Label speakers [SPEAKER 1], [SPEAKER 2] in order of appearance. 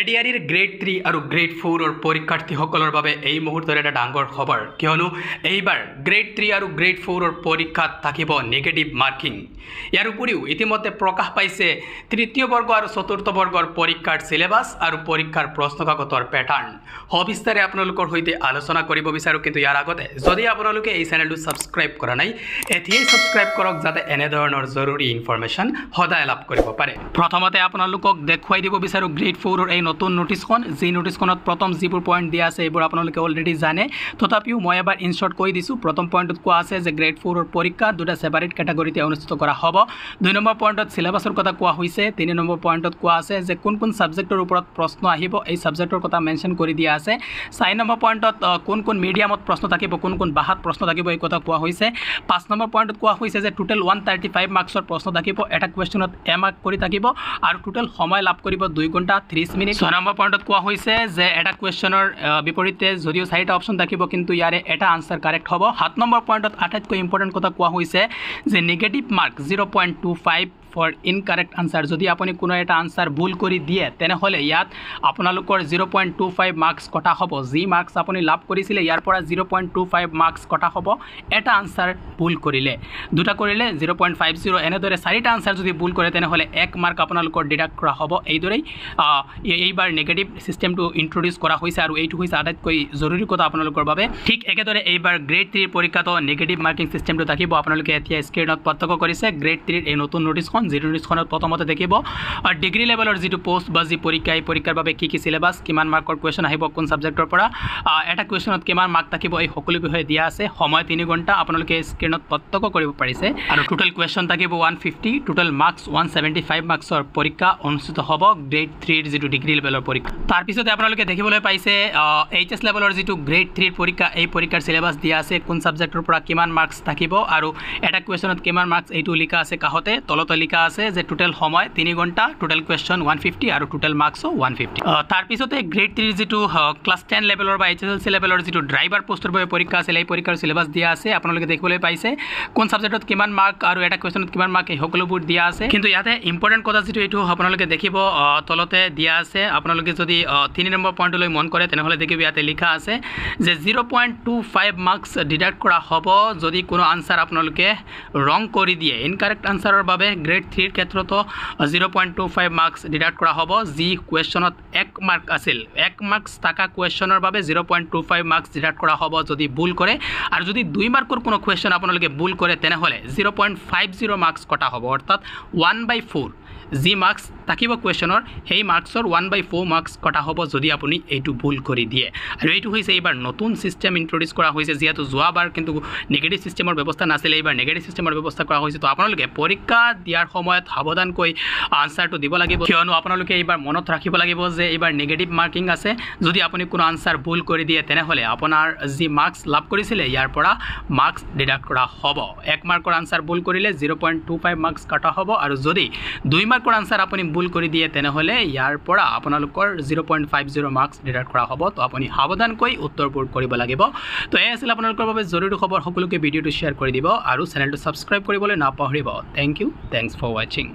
[SPEAKER 1] এডিআরির grade three আর grade four পরীক্ষার্থী সকলের এই মুহূর্তে একটা ডর খবর কেন এইবার গ্রেড থ্রি আর গ্রেড ফোর পরীক্ষাত থাকিব নেগেটিভ মার্কিং ইয়ার উপরেও ইতিমধ্যে প্রকাশ পাইছে তৃতীয় বর্গ আর চতুর্থ বর্গর পরীক্ষার সিলেবাস আর পরীক্ষার প্রশ্নকাগতর প্যাটার্ন সবিস্তারে আপনার হইতে আলোচনা করব বিচার কিন্তু ইয়ার আগতে যদি আপনার এই চ্যানেলটি সাবস্ক্রাইব করা নাই এতিয়াই সাবস্ক্রাইব করক যাতে এনে ধরনের জরুরি ইনফরমেশন সদায় লাভ করব পারে প্রথমতে আপনার দেখাই দিব বিচার গ্রেড ফোর এই এই নতুন নোটিছখন যি নোটিছখনত প্ৰথম যিবোৰ পইণ্ট দিয়া আছে এইবোৰ আপোনালোকে অলৰেডি জানে তথাপিও মই এবাৰ ইনশ্বৰ্ট কৈ দিছোঁ প্ৰথম পইণ্টত কোৱা আছে যে গ্ৰেড ফ'ৰৰ পৰীক্ষা দুটা ছেপাৰেট কেটাগৰীতে অনুষ্ঠিত কৰা হ'ব দুই নম্বৰ পইণ্টত ছিলেবাছৰ কথা কোৱা হৈছে তিনি নম্বৰ পইণ্টত কোৱা আছে যে কোন কোন ছাবজেক্টৰ ওপৰত প্ৰশ্ন আহিব এই ছাবজেক্টৰ কথা মেনশ্যন কৰি দিয়া আছে চাৰি নম্বৰ পইণ্টত কোন কোন মিডিয়ামত প্ৰশ্ন থাকিব কোন কোন বাহাত প্ৰশ্ন থাকিব এই কথা কোৱা হৈছে পাঁচ নম্বৰ পইণ্টত কোৱা হৈছে যে টোটেল ওৱান থাৰ্টি ফাইভ মাৰ্কছৰ প্ৰশ্ন থাকিব এটা কুৱেশ্যনত এমাৰ্ক কৰি থাকিব আৰু টোটেল সময় লাভ কৰিব দুই ঘণ্টা ত্ৰিছ মিনিট ছয় নম্বৰ পইণ্টত কোৱা হৈছে যে এটা কুৱেশ্যনৰ বিপৰীতে যদিও চাৰিটা অপশ্যন থাকিব কিন্তু ইয়াৰে এটা আনচাৰ কাৰেক্ট হ'ব সাত নম্বৰ পইণ্টত আটাইতকৈ ইম্পৰ্টেণ্ট কথা কোৱা হৈছে যে negative mark zero' point two five for incorrect answer যদি আপুনি কোনো এটা আনচাৰ ভুল কৰি দিয়ে তেনেহ'লে ইয়াত আপোনালোকৰ zero' point two five marks কটা হ'ব যি মাৰ্কছ আপুনি লাভ কৰিছিলে ইয়াৰ পৰা zero' point two five marks কটা হ'ব এটা আনচাৰ ভুল কৰিলে দুটা কৰিলে জিৰ' পইণ্ট ফাইভ জিৰ' এনেদৰে চাৰিটা আনচাৰ যদি ভুল কৰে তেনেহ'লে এক মাৰ্ক আপোনালোকৰ ডিডাক্ট কৰা হ'ব এইদৰেই এইবাৰ নিগেটিভ চিষ্টেমটো ইণ্ট্ৰডিউচ কৰা হৈছে আৰু এইটো হৈছে আটাইতকৈ জৰুৰী কথা আপোনালোকৰ বাবে ঠিক একেদৰে এইবাৰ গ্ৰেড থ্ৰীৰ পৰীক্ষাতো নিগেটিভ মাৰ্কিং চিষ্টেমটো থাকিব আপোনালোকে এতিয়া স্ক্ৰীণত প্ৰত্যক্ষ কৰিছে গ্ৰেড থ্ৰীৰ এই নতুন নটিছখন এখন যিটো লিষ্টখনত প্ৰথমতে দেখিব ডিগ্ৰী লেভেলৰ যিটো পষ্ট বা যি পৰীক্ষা এই পৰীক্ষাৰ বাবে কি কি চিলেবাছ কিমান মাৰ্কৰ কুৱেশ্যন আহিব কোন চাবজেক্টৰ পৰা এটা কুৱেশ্যনত কিমান মাৰ্ক থাকিব এই সকলো বিষয়ে দিয়া আছে সময় তিনি ঘণ্টা আপোনালোকে স্ক্ৰীণত প্ৰত্যক্ষ কৰিব পাৰিছে আৰু টোটেল কুৱেশ্যন থাকিব one fifty total marks one seventy five মাৰ্কছৰ পৰীক্ষা অনুষ্ঠিত হ'ব গ্ৰেড থ্ৰীৰ যিটো ডিগ্ৰী লেভেলৰ পৰীক্ষা তাৰপিছতে আপোনালোকে দেখিবলৈ পাইছে এইচ এছ লেভেলৰ যিটো গ্ৰেড থ্ৰীৰ পৰীক্ষা এই পৰীক্ষাৰ চিলেবাছ দিয়া আছে কোন চাবজেক্টৰ পৰা কিমান মাৰ্কছ থাকিব আৰু এটা কুৱেশ্যনত কিমান মাৰ্কছ এইটো লিখা আছে কাষতে তলতে লিখা লিখা আছে যে টোটেল সময় তিনি ঘণ্টা টোটেল কুৱেশ্যন ওৱান ফিফটি আৰু টোটেল মাৰ্কছো ওৱান ফিফটি তাৰপিছতে গ্ৰেড থ্ৰীৰ যিটো ক্লাছ টেন লেভেলৰ বা এইচ এছ এল চি লেভেলৰ যিটো ড্ৰাইভাৰ পষ্টৰ বাবে পৰীক্ষা আছিলে এই পৰীক্ষাৰ চিলেবাছ দিয়া আছে আপোনালোকে দেখিবলৈ পাইছে কোন ছাবজেক্টত কিমান মাৰ্ক আৰু এটা কুৱেশ্যনত কিমান মাৰ্ক এই সকলোবোৰ দিয়া আছে কিন্তু ইয়াতে ইম্পৰ্টেণ্ট কথা যিটো এইটো আপোনালোকে দেখিব তলতে দিয়া আছে আপোনালোকে যদি তিনি নম্বৰ পইণ্টলৈ মন কৰে তেনেহ'লে দেখিব ইয়াতে লিখা আছে যে zero' point two five marks deduct কৰা হ'ব যদি কোনো আনচাৰ আপোনালোকে ৰং কৰি দিয়ে ইনকাৰেক্ট আনচাৰৰ বাবে গ্ৰেড পৰীক্ষাৰ্থীৰ ক্ষেত্ৰতো zero' point two five marks deduct কৰা হ'ব যি কুৱেশ্যনত এক মাৰ্ক আছিল এক মাৰ্কছ থকা কুৱেশ্যনৰ বাবে zero' point two five marks deduct কৰা হ'ব যদি ভুল কৰে আৰু যদি দুই মাৰ্কৰ কোনো কুৱেশ্যন আপোনালোকে ভুল কৰে তেনেহ'লে zero' point five zero' marks কটা হ'ব অৰ্থাৎ ওৱান বাই ফ'ৰ যি মাৰ্কছ থাকিব কুৱেশ্যনৰ সেই মাৰ্কছৰ ওৱান বাই ফ'ৰ মাৰ্কছ কটা হ'ব যদি আপুনি এইটো ভুল কৰি দিয়ে আৰু এইটো হৈছে এইবাৰ নতুন ছিষ্টেম ইণ্ট্ৰডিউচ কৰা হৈছে যিহেতু যোৱাবাৰ কিন্তু নিগেটিভ ছিষ্টেমৰ ব্যৱস্থা নাছিলে এইবাৰ নিগেটিভ ছিষ্টেমৰ ব্যৱস্থা কৰা হৈছে ত' আপোনালোকে পৰীক্ষা দিয়াৰ সময়ত সাবধানকৈ আনসাৰটো দিব লাগিব কিয়নো আপোনালোকে এইবাৰ মনত ৰাখিব লাগিব যে এইবাৰ নেগেটিভ মাৰ্কিং আছে যদি আপুনি কোনো আনসাৰ ভুল কৰি দিয়ে তেনে হলে আপনাৰ যে মাৰ্কস লাভ ইয়াৰ পৰা মাৰ্কস ডিডাক্ট কৰা হব এক মাৰ্কৰ আনসাৰ ভুল কৰিলে zero point two five marks কাটা হব আৰু যদি দুই মাৰ্কৰ আনসাৰ আপুনি ভুল কৰি দিয়ে তেনে হলে ইয়াৰপৰা আপনাৰ zero point five zero marks deduct কৰা হব তো আপনি সাবধানকৈ উত্তৰপুৰ কৰিব লাগিব তো এই আছে বাবে জৰুৰী খবৰ সকলোকে ভিডিওটি শেয়াৰ কৰি দিব আৰু চেনেলটো সাবস্ক্ৰাইব কৰিবলৈ নাপাহৰিব পাহৰিব thank you thanks for watching.